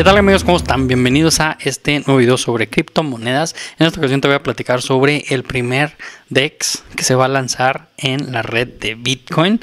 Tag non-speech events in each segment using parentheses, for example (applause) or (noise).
¿Qué tal amigos? ¿Cómo están? Bienvenidos a este nuevo video sobre criptomonedas. En esta ocasión te voy a platicar sobre el primer DEX que se va a lanzar en la red de Bitcoin.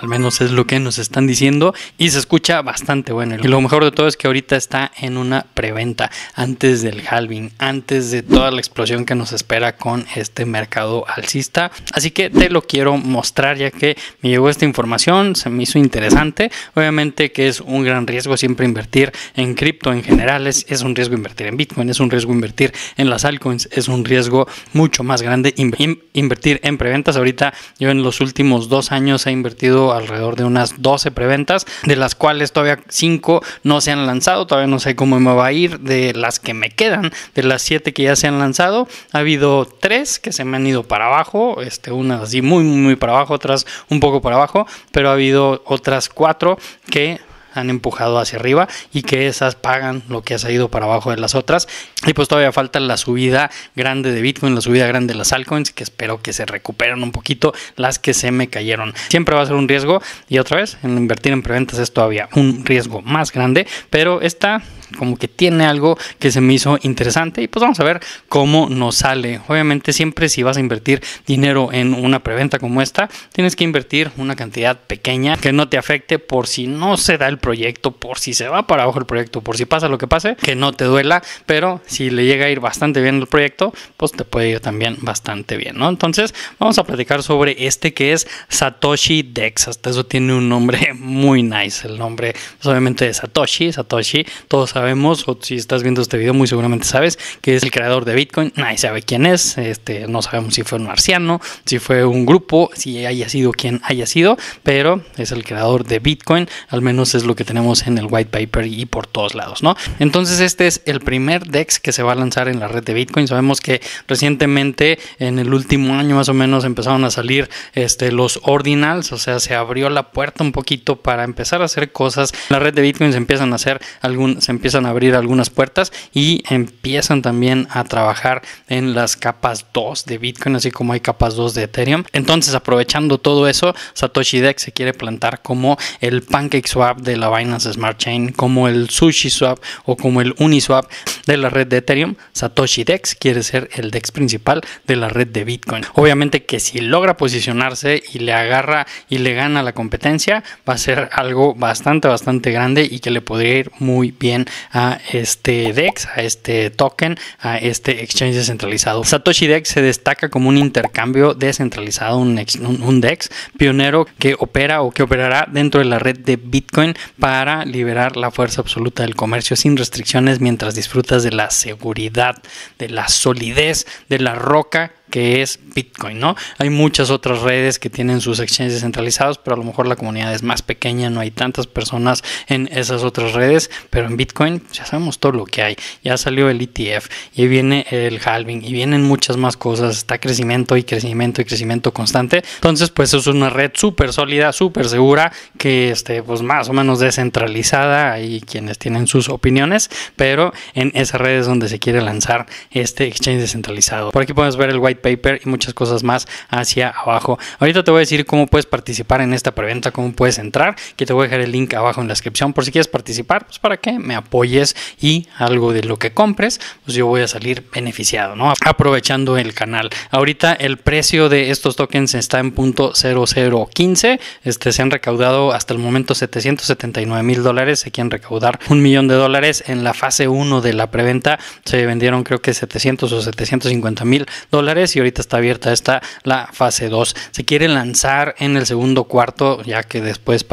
Al menos es lo que nos están diciendo y se escucha bastante bueno. Y lo mejor de todo es que ahorita está en una preventa antes del halving, antes de toda la explosión que nos espera con este mercado alcista. Así que te lo quiero mostrar ya que me llegó esta información, se me hizo interesante. Obviamente que es un gran riesgo siempre invertir en cripto en general, es, un riesgo invertir en Bitcoin, es un riesgo invertir en las altcoins, es un riesgo mucho más grande invertir en preventas. Ahorita yo en los últimos dos años he invertido alrededor de unas 12 preventas, de las cuales todavía 5 no se han lanzado, todavía no sé cómo me va a ir de las que me quedan, de las 7 que ya se han lanzado, ha habido 3 que se me han ido para abajo, este, unas así muy, muy, muy para abajo, otras un poco para abajo, pero ha habido otras 4 que han empujado hacia arriba y que esas pagan lo que ha salido para abajo de las otras. Y pues todavía falta la subida grande de Bitcoin, la subida grande de las altcoins, que espero que se recuperen un poquito las que se me cayeron. Siempre va a ser un riesgo y otra vez, en invertir en preventas es todavía un riesgo más grande, pero esta como que tiene algo que se me hizo interesante y pues vamos a ver cómo nos sale. Obviamente siempre si vas a invertir dinero en una preventa como esta, tienes que invertir una cantidad pequeña que no te afecte por si no se da el proyecto, por si se va para abajo el proyecto, por si pasa lo que pase, que no te duela, pero si le llega a ir bastante bien el proyecto, pues te puede ir también bastante bien, ¿no? Entonces vamos a platicar sobre este que es Satoshi Dex. Hasta eso tiene un nombre (laughs) muy nice, el nombre pues, obviamente de Satoshi, Satoshi, todos saben sabemos, o si estás viendo este video, muy seguramente sabes que es el creador de Bitcoin. Nadie sabe quién es. Este, no sabemos si fue un marciano, si fue un grupo, si haya sido quien haya sido, pero es el creador de Bitcoin. Al menos es lo que tenemos en el white paper y por todos lados, ¿no? Entonces, este es el primer DEX que se va a lanzar en la red de Bitcoin. Sabemos que recientemente, en el último año más o menos, empezaron a salir este, los ordinals, o sea, se abrió la puerta un poquito para empezar a hacer cosas. La red de Bitcoin se empiezan a hacer algún, se empiezan empiezan a abrir algunas puertas y empiezan también a trabajar en las capas 2 de Bitcoin, así como hay capas 2 de Ethereum. Entonces, aprovechando todo eso, Satoshi Dex se quiere plantar como el Pancake Swap de la Binance Smart Chain, como el Sushi Swap o como el Uniswap de la red de Ethereum. Satoshi Dex quiere ser el Dex principal de la red de Bitcoin. Obviamente que si logra posicionarse y le agarra y le gana la competencia, va a ser algo bastante, bastante grande y que le podría ir muy bien a este DEX, a este token, a este exchange descentralizado. Satoshi DEX se destaca como un intercambio descentralizado, un, DEX pionero que opera o que operará dentro de la red de Bitcoin para liberar la fuerza absoluta del comercio sin restricciones mientras disfrutas de la seguridad, de la solidez, de la roca que es Bitcoin, ¿no? Hay muchas otras redes que tienen sus exchanges descentralizados pero a lo mejor la comunidad es más pequeña, no hay tantas personas en esas otras redes, pero en Bitcoin ya sabemos todo lo que hay. Ya salió el ETF, y viene el halving, y vienen muchas más cosas, está crecimiento y crecimiento y crecimiento constante. Entonces, pues es una red súper sólida, súper segura, que este, pues más o menos descentralizada, hay quienes tienen sus opiniones, pero en esas redes donde se quiere lanzar este exchange descentralizado. Por aquí podemos ver el white paper y muchas cosas más hacia abajo. Ahorita te voy a decir cómo puedes participar en esta preventa, cómo puedes entrar, que te voy a dejar el link abajo en la descripción por si quieres participar, pues para que me apoyes y algo de lo que compres, pues yo voy a salir beneficiado, ¿no? Aprovechando el canal. Ahorita el precio de estos tokens está en punto 0015, este se han recaudado hasta el momento 779 mil dólares, se quieren recaudar un millón de dólares en la fase 1 de la preventa, se vendieron creo que 700 o 750 mil dólares y ahorita está abierta esta la fase 2. Se quiere lanzar en el segundo cuarto, ya que después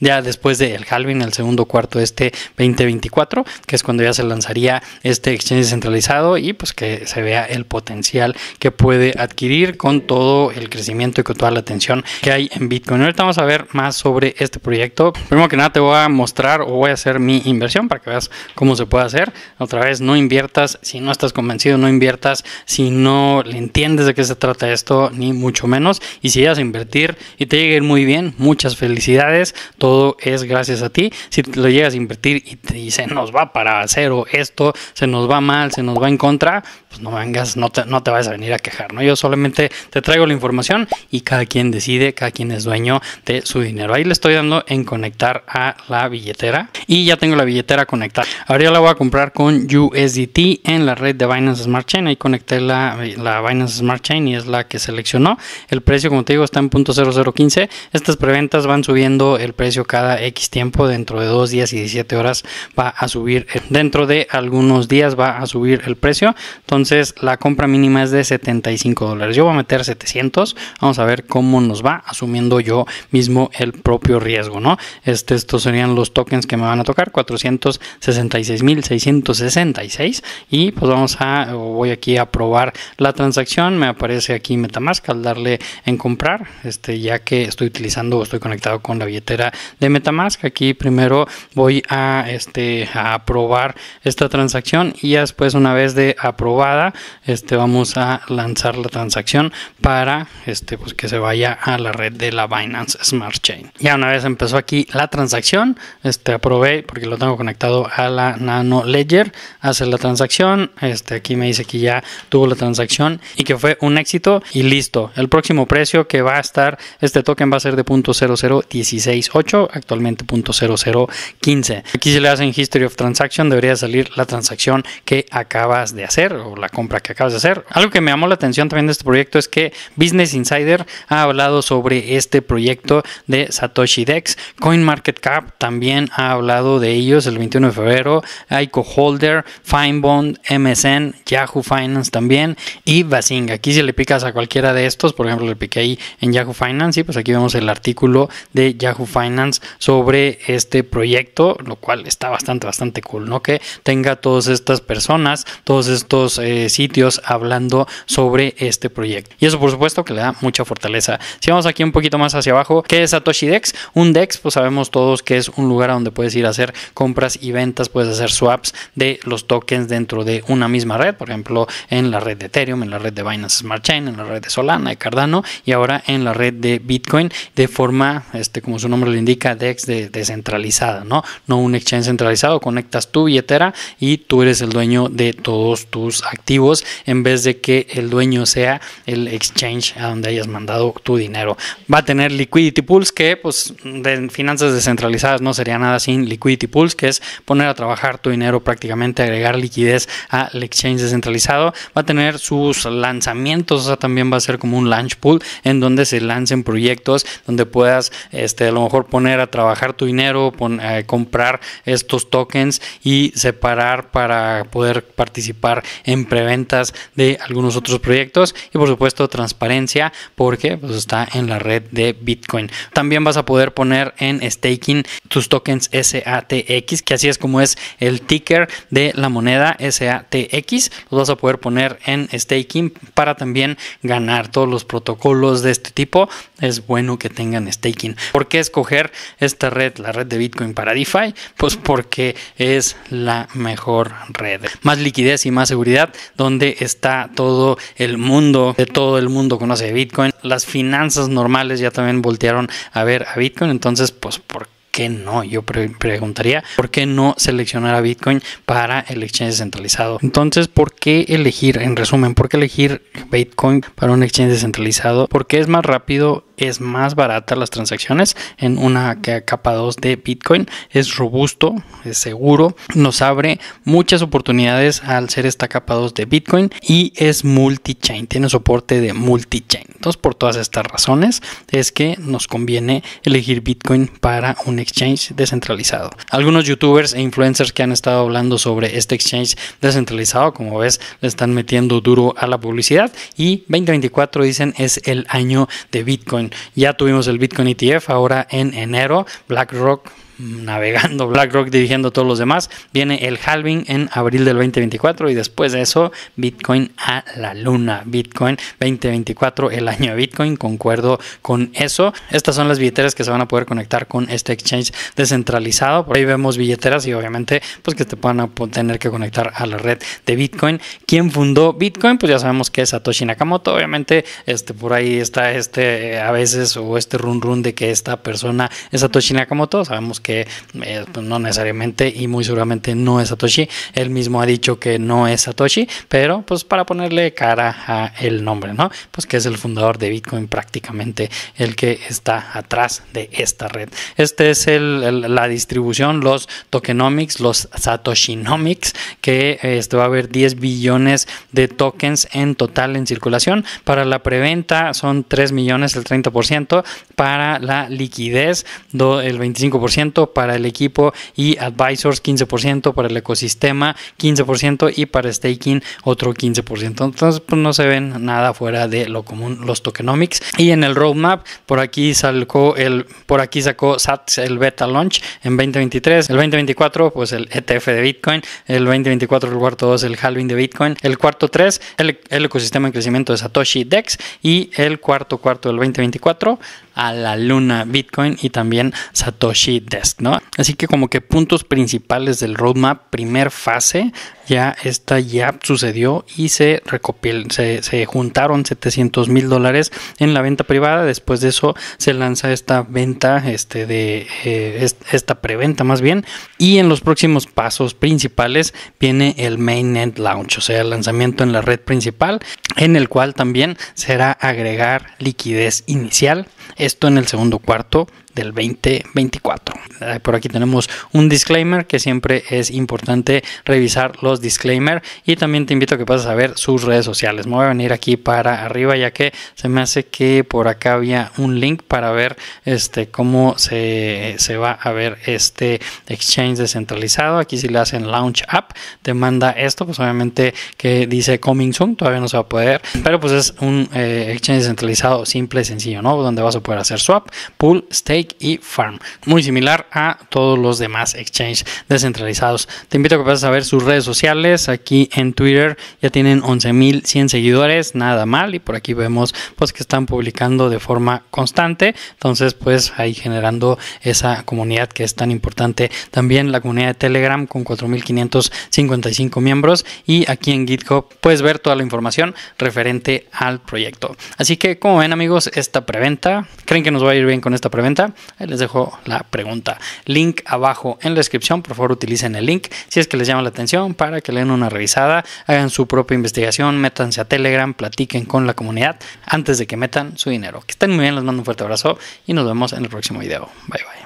ya después del halving, el segundo cuarto este 2024, que es cuando ya se lanzaría este exchange centralizado y pues que se vea el potencial que puede adquirir con todo el crecimiento y con toda la atención que hay en Bitcoin. Ahorita vamos a ver más sobre este proyecto. Primero que nada te voy a mostrar o voy a hacer mi inversión para que veas cómo se puede hacer. Otra vez, no inviertas si no estás convencido, no inviertas si no le entiendes desde de qué se trata esto, ni mucho menos. Y si llegas a invertir y te llega muy bien, muchas felicidades. Todo es gracias a ti. Si lo llegas a invertir y, te, se nos va para cero esto, se nos va mal, se nos va en contra, pues no vengas, no te, no te vayas a venir a quejar, ¿no? Yo solamente te traigo la información y cada quien decide, cada quien es dueño de su dinero. Ahí le estoy dando en conectar a la billetera y ya tengo la billetera conectada. Ahora ya la voy a comprar con USDT en la red de Binance Smart Chain. Ahí conecté la, la Binance Smart Chain y es la que seleccionó. El precio, como te digo, está en .0015. Estas preventas van subiendo el precio cada X tiempo. Dentro de 2 días y 17 horas va a subir. Eh, dentro de algunos días va a subir el precio. Entonces la compra mínima es de 75 dólares. Yo voy a meter 700. Vamos a ver cómo nos va asumiendo yo mismo el propio riesgo, ¿no? Este, estos serían los tokens que me van a tocar. 466.666. Y pues vamos a, voy aquí a probar la transacción me aparece aquí Metamask al darle en comprar, este, ya que estoy utilizando o estoy conectado con la billetera de Metamask. Aquí primero voy a, este, a aprobar esta transacción y después una vez de aprobada, este, vamos a lanzar la transacción para este, pues, que se vaya a la red de la Binance Smart Chain. Ya una vez empezó aquí la transacción, este, aprobé porque lo tengo conectado a la Nano Ledger, hace la transacción, este, aquí me dice que ya tuvo la transacción y que fue un éxito y listo. El próximo precio que va a estar este token va a ser de .00168, actualmente .0015. Aquí si le hacen History of Transaction debería salir la transacción que acabas de hacer o la compra que acabas de hacer. Algo que me llamó la atención también de este proyecto es que Business Insider ha hablado sobre este proyecto de Satoshi Dex. CoinMarketCap también ha hablado de ellos el 21 de febrero. iCoHolder Holder, Finebond, MSN, Yahoo Finance también y Basin Aquí si le picas a cualquiera de estos, por ejemplo, le piqué ahí en Yahoo Finance y pues aquí vemos el artículo de Yahoo Finance sobre este proyecto, lo cual está bastante, bastante cool, ¿no? Que tenga todas estas personas, todos estos eh, sitios hablando sobre este proyecto. Y eso por supuesto que le da mucha fortaleza. Si vamos aquí un poquito más hacia abajo, ¿qué es Satoshi Dex? Un Dex, pues sabemos todos que es un lugar donde puedes ir a hacer compras y ventas, puedes hacer swaps de los tokens dentro de una misma red, por ejemplo, en la red de Ethereum, en la red de Binance Smart Chain, en la red de Solana, de Cardano y ahora en la red de Bitcoin de forma, este, como su nombre lo indica, DEX de, descentralizada, ¿no? No un exchange centralizado, conectas tu billetera y tú eres el dueño de todos tus activos en vez de que el dueño sea el exchange a donde hayas mandado tu dinero. Va a tener liquidity pools que pues de finanzas descentralizadas no sería nada sin liquidity pools, que es poner a trabajar tu dinero prácticamente, agregar liquidez al exchange descentralizado. Va a tener sus lanzamientos, o sea, también va a ser como un launch pool en donde se lancen proyectos, donde puedas este, a lo mejor poner a trabajar tu dinero, eh, comprar estos tokens y separar para poder participar en preventas de algunos otros proyectos y por supuesto transparencia porque pues, está en la red de Bitcoin. También vas a poder poner en staking tus tokens SATX, que así es como es el ticker de la moneda SATX. Los vas a poder poner en staking para también ganar todos los protocolos de este tipo, es bueno que tengan staking. ¿Por qué escoger esta red, la red de Bitcoin para DeFi? Pues porque es la mejor red. Más liquidez y más seguridad, donde está todo el mundo, de todo el mundo conoce Bitcoin. Las finanzas normales ya también voltearon a ver a Bitcoin, entonces pues ¿por qué? qué no? Yo preguntaría, ¿por qué no seleccionar a Bitcoin para el exchange descentralizado? Entonces, ¿por qué elegir, en resumen, por qué elegir Bitcoin para un exchange descentralizado? Porque es más rápido, es más barata las transacciones en una capa 2 de Bitcoin, es robusto, es seguro, nos abre muchas oportunidades al ser esta capa 2 de Bitcoin y es multi-chain, tiene soporte de multi-chain. Entonces, por todas estas razones es que nos conviene elegir Bitcoin para un exchange descentralizado. Algunos youtubers e influencers que han estado hablando sobre este exchange descentralizado, como ves, le están metiendo duro a la publicidad y 2024 dicen es el año de Bitcoin ya tuvimos el Bitcoin ETF ahora en enero. BlackRock navegando BlackRock dirigiendo todos los demás. Viene el halving en abril del 2024 y después de eso Bitcoin a la luna. Bitcoin 2024, el año de Bitcoin, concuerdo con eso. Estas son las billeteras que se van a poder conectar con este exchange descentralizado. Por ahí vemos billeteras y obviamente pues que te van a tener que conectar a la red de Bitcoin. ¿Quién fundó Bitcoin? Pues ya sabemos que es Satoshi Nakamoto. Obviamente este por ahí está este eh, a veces o este run run de que esta persona es Satoshi Nakamoto. Sabemos que que eh, pues, no necesariamente y muy seguramente no es Satoshi. Él mismo ha dicho que no es Satoshi, pero pues para ponerle cara al nombre, ¿no? Pues que es el fundador de Bitcoin prácticamente el que está atrás de esta red. Este es la distribución, los tokenomics, los satoshinomics, que este, va a haber 10 billones de tokens en total en circulación. Para la preventa son 3 millones, el 30%, para la liquidez el 25%, para el equipo y advisors, 15% para el ecosistema, 15% y para staking otro 15%. Entonces pues no se ven nada fuera de lo común los tokenomics. Y en el roadmap, por aquí sacó el, por aquí sacó SATS el beta launch en 2023, el 2024 pues el ETF de Bitcoin, el 2024 el cuarto 2 el halving de Bitcoin, el cuarto 3 el, ecosistema en crecimiento de Satoshi Dex y el cuarto cuarto del 2024 a la luna Bitcoin y también Satoshi Desk, ¿no? Así que como que puntos principales del roadmap, primer fase, ya esta ya sucedió y se, recopil se, juntaron 700 mil dólares en la venta privada. Después de eso se lanza esta venta, este de eh, esta preventa más bien. Y en los próximos pasos principales viene el mainnet launch, o sea, el lanzamiento en la red principal, en el cual también será agregar liquidez inicial. Esto en el segundo cuarto del 2024. Eh, por aquí tenemos un disclaimer que siempre es importante revisar los disclaimers. y también te invito a que pases a ver sus redes sociales. Me voy a venir aquí para arriba ya que se me hace que por acá había un link para ver este cómo se, va a ver este exchange descentralizado. Aquí si le hacen launch app te manda esto, pues obviamente que dice coming soon, todavía no se va a poder, pero pues es un eh, exchange descentralizado simple, y sencillo, ¿no? Donde vas a poder hacer swap, pool, stake y Farm, muy similar a todos los demás exchanges descentralizados. Te invito a que pases a ver sus redes sociales, aquí en Twitter ya tienen 11.100 seguidores, nada mal, y por aquí vemos pues que están publicando de forma constante, entonces pues ahí generando esa comunidad que es tan importante. También la comunidad de Telegram con 4.555 miembros y aquí en GitHub puedes ver toda la información referente al proyecto. Así que como ven amigos, esta preventa, ¿creen que nos va a ir bien con esta preventa? Ahí les dejo la pregunta. Link abajo en la descripción. Por favor, utilicen el link si es que les llama la atención para que le una revisada, hagan su propia investigación, métanse a Telegram, platiquen con la comunidad antes de que metan su dinero. Que estén muy bien, les mando un fuerte abrazo y nos vemos en el próximo video. Bye bye.